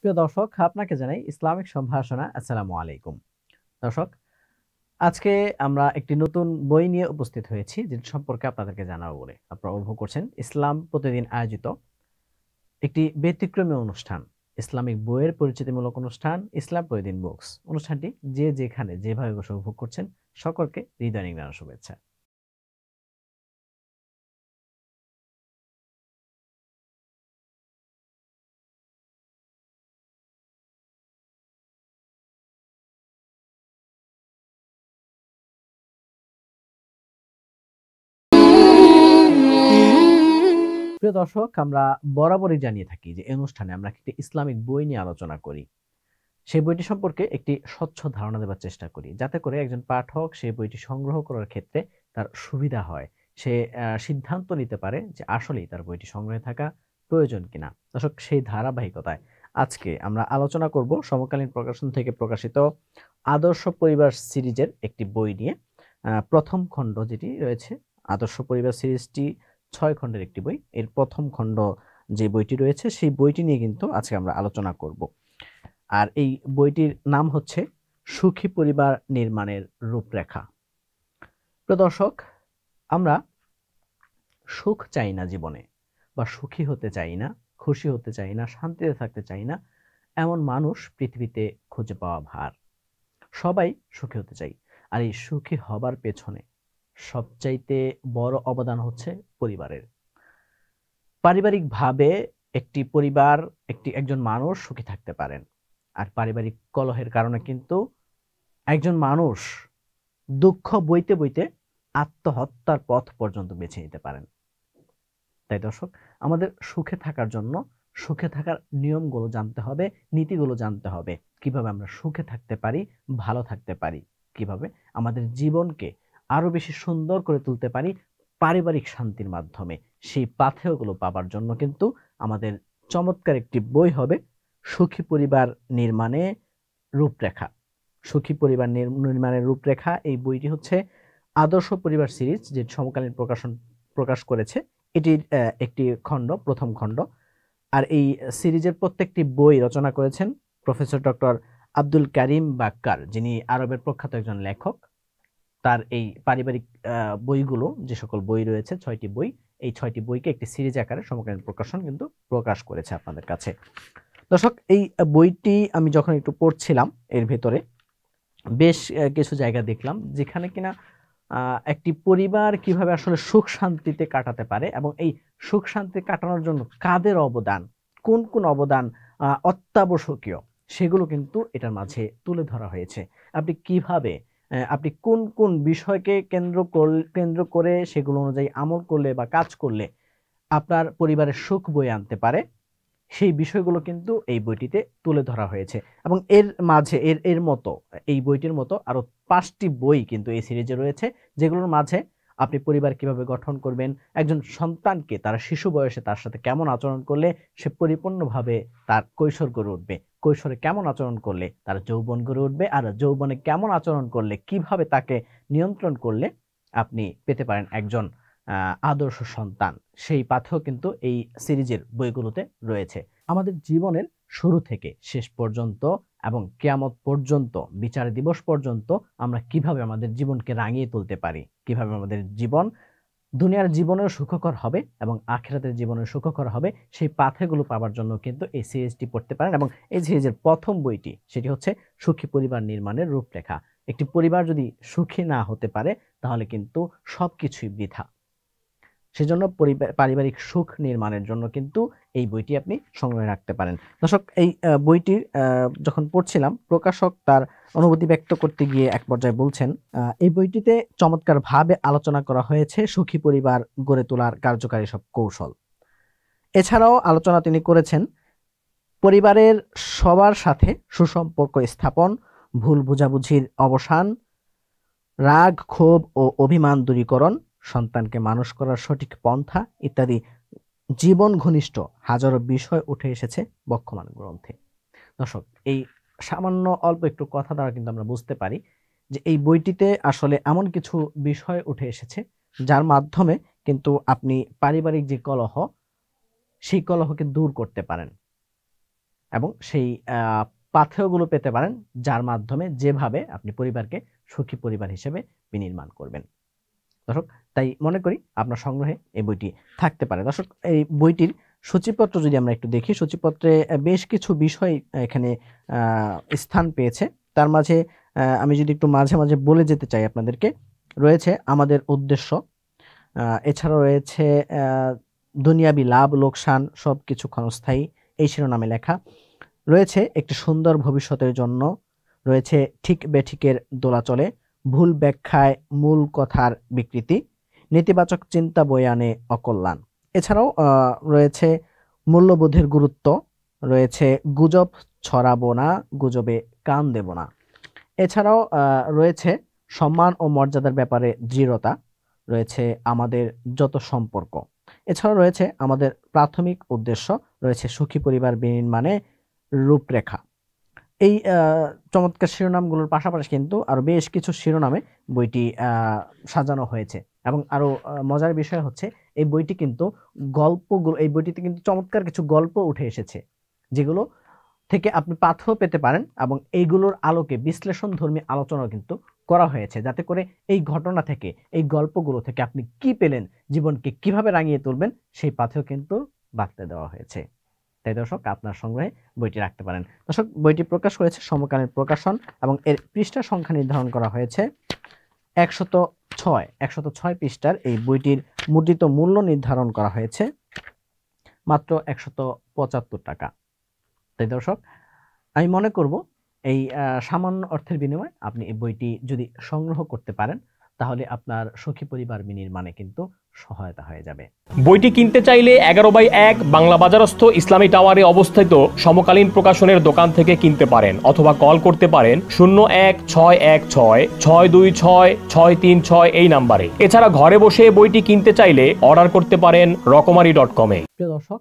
প্রিয় দর্শক আপনাকে জানাই ইসলামিক সম্ভাষণা আসসালামু আলাইকুম দর্শক আজকে আমরা একটি নতুন বই নিয়ে উপস্থিত হয়েছি যেটি সম্পর্কে আপনাদেরকে জানাবো বলে আপনারা উপভোগ করছেন ইসলাম প্রতিদিন আয়োজিত একটি ব্যতিক্রমী অনুষ্ঠান ইসলামিক বইয়ের পরিচিতিমূলক অনুষ্ঠান ইসলাম প্রতিদিন বুকস অনুষ্ঠানটি যে যেখানে যেভাবে বসে উপভোগ করছেন সকলকে হৃদয় নিগ্রাণ শুভেচ্ছা প্রিয় দর্শক আমরা বরাবরই জানিয়ে থাকি যে এই অনুষ্ঠানে আমরা একটি ইসলামিক বই নিয়ে আলোচনা করি সেই বইটি সম্পর্কে একটি স্বচ্ছ ধারণা দেওয়ার চেষ্টা করি যাতে করে একজন পাঠক সেই বইটি সংগ্রহ করার ক্ষেত্রে তার সুবিধা হয় সে সিদ্ধান্ত নিতে পারে যে আসলেই তার বইটি সংগ্রহে থাকা প্রয়োজন কিনা দর্শক সেই ধারাবাহিকতায় আজকে আমরা আলোচনা করব সমকালীন প্রকাশন থেকে প্রকাশিত আদর্শ পরিবার সিরিজের একটি বই নিয়ে প্রথম খণ্ড যেটি রয়েছে আদর্শ পরিবার সিরিজটি ছয় খণ্ডের একটি বই এর প্রথম খণ্ড যে বইটি রয়েছে সেই বইটি নিয়ে কিন্তু আজকে আমরা আলোচনা করব আর এই বইটির নাম হচ্ছে সুখী পরিবার নির্মাণের রূপরেখা প্রদর্শক আমরা সুখ চাই না জীবনে বা সুখী হতে চাই না খুশি হতে চাই না শান্তিতে থাকতে চাই না এমন মানুষ পৃথিবীতে খুঁজে পাওয়া ভার সবাই সুখী হতে চাই আর এই সুখী হবার পেছনে সবচাইতে বড় অবদান হচ্ছে পরিবারের পারিবারিকভাবে একটি পরিবার একটি একজন মানুষ সুখী থাকতে পারেন আর পারিবারিক কলহের কারণে কিন্তু একজন মানুষ দুঃখ বইতে বইতে আত্মহত্যার পথ পর্যন্ত বেছে নিতে পারেন তাই দর্শক আমাদের সুখে থাকার জন্য সুখে থাকার নিয়মগুলো জানতে হবে নীতিগুলো জানতে হবে কিভাবে আমরা সুখে থাকতে পারি ভালো থাকতে পারি কিভাবে আমাদের জীবনকে আরও বেশি সুন্দর করে তুলতে পারি পারিবারিক শান্তির মাধ্যমে সেই পাথেয়গুলো পাবার জন্য কিন্তু আমাদের চমৎকার একটি বই হবে সুখী পরিবার নির্মাণে রূপরেখা সুখী পরিবার নির্মাণের রূপরেখা এই বইটি হচ্ছে আদর্শ পরিবার সিরিজ যে সমকালীন প্রকাশন প্রকাশ করেছে এটির একটি খণ্ড প্রথম খণ্ড আর এই সিরিজের প্রত্যেকটি বই রচনা করেছেন প্রফেসর ডক্টর আব্দুল করিম বাক্কার যিনি আরবের প্রখ্যাত একজন লেখক তার এই পারিবারিক বইগুলো যে সকল বই রয়েছে ছয়টি বই এই ছয়টি বইকে একটি সিরিজ আকারে সমকালীন প্রকাশন কিন্তু প্রকাশ করেছে আপনাদের কাছে দর্শক এই বইটি আমি যখন একটু পড়ছিলাম এর ভেতরে বেশ কিছু জায়গা দেখলাম যেখানে কিনা একটি পরিবার কিভাবে আসলে সুখ শান্তিতে কাটাতে পারে এবং এই সুখ শান্তি কাটানোর জন্য কাদের অবদান কোন কোন অবদান অত্যাবশ্যকীয় সেগুলো কিন্তু এটার মাঝে তুলে ধরা হয়েছে আপনি কিভাবে আপনি কোন কোন বিষয়কে কেন্দ্র কেন্দ্র করে সেগুলো অনুযায়ী আমল করলে বা কাজ করলে আপনার পরিবারের সুখ বয়ে আনতে পারে সেই বিষয়গুলো কিন্তু এই বইটিতে তুলে ধরা হয়েছে এবং এর মাঝে এর এর মতো এই বইটির মতো আরও পাঁচটি বই কিন্তু এই সিরিজে রয়েছে যেগুলোর মাঝে আপনি পরিবার কিভাবে গঠন করবেন একজন সন্তানকে তার শিশু বয়সে তার সাথে কেমন আচরণ করলে সে পরিপূর্ণভাবে তার কৈশোর গড়ে উঠবে কৈশোরে কেমন আচরণ করলে তার যৌবন গড়ে উঠবে আর যৌবনে কেমন আচরণ করলে কিভাবে তাকে নিয়ন্ত্রণ করলে আপনি পেতে পারেন একজন আদর্শ সন্তান সেই পাথেও কিন্তু এই সিরিজের বইগুলোতে রয়েছে আমাদের জীবনের শুরু থেকে শেষ পর্যন্ত এবং কেয়ামত পর্যন্ত বিচার দিবস পর্যন্ত আমরা কিভাবে আমাদের জীবনকে রাঙিয়ে তুলতে পারি কিভাবে আমাদের জীবন দুনিয়ার জীবনেও সুখকর হবে এবং আখেরাতের জীবনেও সুখকর হবে সেই পাথেগুলো পাওয়ার জন্য কিন্তু এই সিরিজটি পড়তে পারেন এবং এই সিরিজের প্রথম বইটি সেটি হচ্ছে সুখী পরিবার নির্মাণের রূপরেখা একটি পরিবার যদি সুখী না হতে পারে তাহলে কিন্তু সব কিছুই বৃথা সেজন্য পারিবারিক সুখ নির্মাণের জন্য কিন্তু এই বইটি আপনি সংগ্রহে রাখতে পারেন দর্শক এই বইটির যখন পড়ছিলাম প্রকাশক তার অনুভূতি ব্যক্ত করতে গিয়ে এক পর্যায়ে বলছেন এই বইটিতে চমৎকারভাবে আলোচনা করা হয়েছে সুখী পরিবার গড়ে তোলার কার্যকারী সব কৌশল এছাড়াও আলোচনা তিনি করেছেন পরিবারের সবার সাথে সুসম্পর্ক স্থাপন ভুল বুঝাবুঝির অবসান রাগ ক্ষোভ ও অভিমান দূরীকরণ সন্তানকে মানুষ করার সঠিক পন্থা ইত্যাদি জীবন ঘনিষ্ঠ হাজারো বিষয় উঠে এসেছে বক্ষমান গ্রন্থে দর্শক এই সামান্য অল্প একটু কথা দ্বারা কিন্তু আমরা বুঝতে পারি যে এই বইটিতে আসলে এমন কিছু বিষয় উঠে এসেছে যার মাধ্যমে কিন্তু আপনি পারিবারিক যে কলহ সেই কলহকে দূর করতে পারেন এবং সেই পাথেয়গুলো পেতে পারেন যার মাধ্যমে যেভাবে আপনি পরিবারকে সুখী পরিবার হিসেবে বিনির্মাণ করবেন দর্শক তাই মনে করি আপনার সংগ্রহে এই বইটি থাকতে পারে দর্শক এই বইটির সূচিপত্র যদি আমরা একটু দেখি সূচিপত্রে বেশ কিছু বিষয় এখানে স্থান পেয়েছে তার মাঝে আমি যদি একটু মাঝে মাঝে বলে যেতে চাই আপনাদেরকে রয়েছে আমাদের উদ্দেশ্য এছাড়া রয়েছে দুনিয়াবি লাভ লোকসান সব কিছু ক্ষণস্থায়ী এই শিরোনামে লেখা রয়েছে একটি সুন্দর ভবিষ্যতের জন্য রয়েছে ঠিক বেঠিকের দোলাচলে ভুল ব্যাখ্যায় মূল কথার বিকৃতি নেতিবাচক চিন্তা বয়ানে অকল্যাণ এছাড়াও রয়েছে মূল্যবোধের গুরুত্ব রয়েছে গুজব ছড়াবো না গুজবে কান দেব না এছাড়াও রয়েছে সম্মান ও মর্যাদার ব্যাপারে দৃঢ়তা রয়েছে আমাদের যত সম্পর্ক এছাড়াও রয়েছে আমাদের প্রাথমিক উদ্দেশ্য রয়েছে সুখী পরিবার বিনির্মাণে রূপরেখা এই চমৎকার শিরোনামগুলোর পাশাপাশি কিন্তু আরও বেশ কিছু শিরোনামে বইটি সাজানো হয়েছে এবং আরও মজার বিষয় হচ্ছে এই বইটি কিন্তু গল্পগুলো এই বইটিতে কিন্তু চমৎকার কিছু গল্প উঠে এসেছে যেগুলো থেকে আপনি পাথও পেতে পারেন এবং এইগুলোর আলোকে বিশ্লেষণ ধর্মী আলোচনাও কিন্তু করা হয়েছে যাতে করে এই ঘটনা থেকে এই গল্পগুলো থেকে আপনি কি পেলেন জীবনকে কিভাবে রাঙিয়ে তুলবেন সেই পাথেও কিন্তু বার্তা দেওয়া হয়েছে তাই দর্শক আপনার সংগ্রহে বইটি রাখতে পারেন দর্শক বইটি প্রকাশ করেছে সমকালীন প্রকাশন এবং এর পৃষ্ঠা সংখ্যা নির্ধারণ করা হয়েছে একশত ছয় একশত ছয় পৃষ্ঠার এই বইটির মুদ্রিত মূল্য নির্ধারণ করা হয়েছে মাত্র একশত পঁচাত্তর টাকা তাই দর্শক আমি মনে করব এই সামান্য অর্থের বিনিময়ে আপনি এই বইটি যদি সংগ্রহ করতে পারেন তাহলে আপনার সখী পরিবার বিনির্মাণে কিন্তু সহায়তা হয়ে যাবে বইটি কিনতে চাইলে এগারো বাই এক বাংলা বাজারস্থ ইসলামী টাওয়ারে অবস্থিত সমকালীন প্রকাশনের দোকান থেকে কিনতে পারেন অথবা কল করতে পারেন শূন্য এক ছয় এক ছয় ছয় দুই ছয় ছয় তিন ছয় এই নাম্বারে এছাড়া ঘরে বসে বইটি কিনতে চাইলে অর্ডার করতে পারেন রকমারি ডট কমে প্রিয় দর্শক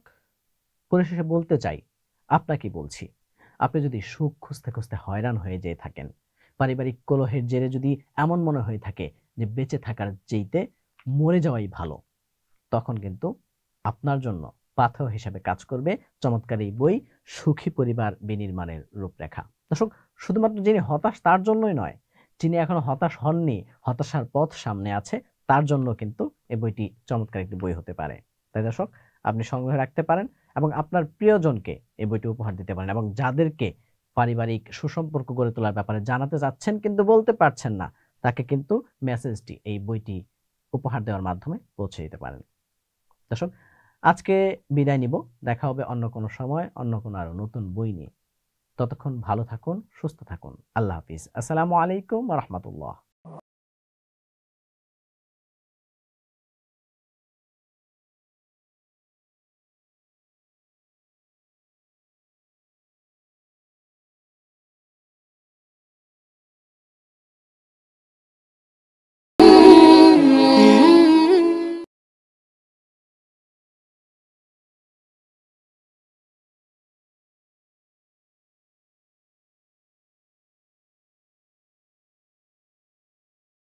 পরিশেষে বলতে চাই আপনাকে বলছি আপনি যদি সুখ খুঁজতে খুঁজতে হয়রান হয়ে যেয়ে থাকেন পারিবারিক কলহের জেরে যদি এমন মনে হয়ে থাকে যে বেঁচে থাকার চেইতে মরে যাওয়াই ভালো তখন কিন্তু আপনার জন্য পাথর হিসেবে কাজ করবে চমৎকার এই বই সুখী পরিবার বিনির্মাণের রূপরেখা দর্শক শুধুমাত্র যিনি হতাশ তার জন্যই নয় যিনি এখনো হতাশ হননি হতাশার পথ সামনে আছে তার জন্য কিন্তু এ বইটি চমৎকার একটি বই হতে পারে তাই দর্শক আপনি সংগ্রহ রাখতে পারেন এবং আপনার প্রিয়জনকে এই বইটি উপহার দিতে পারেন এবং যাদেরকে পারিবারিক সুসম্পর্ক গড়ে তোলার ব্যাপারে জানাতে যাচ্ছেন কিন্তু বলতে পারছেন না তাকে কিন্তু মেসেজটি এই বইটি উপহার দেওয়ার মাধ্যমে পৌঁছে দিতে পারেন দর্শক আজকে বিদায় নিব দেখা হবে অন্য কোনো সময় অন্য কোনো আরও নতুন বই নিয়ে ততক্ষণ ভালো থাকুন সুস্থ থাকুন আল্লাহ হাফিজ আসসালামু আলাইকুম রহমতুল্লাহ